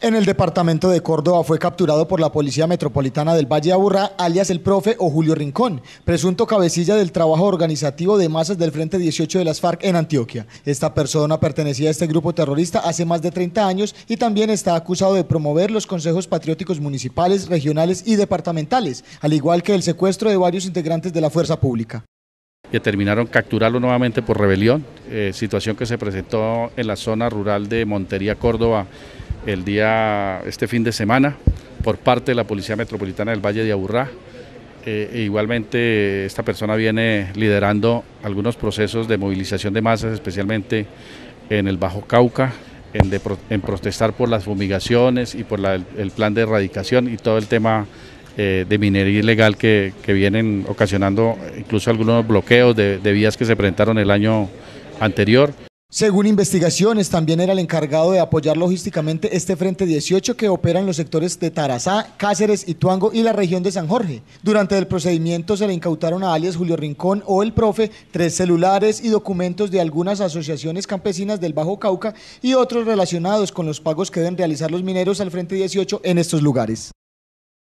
En el departamento de Córdoba fue capturado por la Policía Metropolitana del Valle de Aburrá, alias el Profe o Julio Rincón, presunto cabecilla del trabajo organizativo de masas del Frente 18 de las FARC en Antioquia. Esta persona pertenecía a este grupo terrorista hace más de 30 años y también está acusado de promover los consejos patrióticos municipales, regionales y departamentales, al igual que el secuestro de varios integrantes de la fuerza pública. Determinaron capturarlo nuevamente por rebelión, eh, situación que se presentó en la zona rural de Montería, Córdoba, el día, este fin de semana, por parte de la Policía Metropolitana del Valle de Aburrá. Eh, e igualmente esta persona viene liderando algunos procesos de movilización de masas, especialmente en el Bajo Cauca, en, protestar por las fumigaciones y por el, plan de erradicación y todo el tema eh, de minería ilegal que, vienen ocasionando incluso algunos bloqueos de vías que se presentaron el año anterior. Según investigaciones, también era el encargado de apoyar logísticamente este Frente 18 que opera en los sectores de Tarazá, Cáceres, Tuango y la región de San Jorge. Durante el procedimiento se le incautaron a alias Julio Rincón o el profe tres celulares y documentos de algunas asociaciones campesinas del Bajo Cauca y otros relacionados con los pagos que deben realizar los mineros al Frente 18 en estos lugares.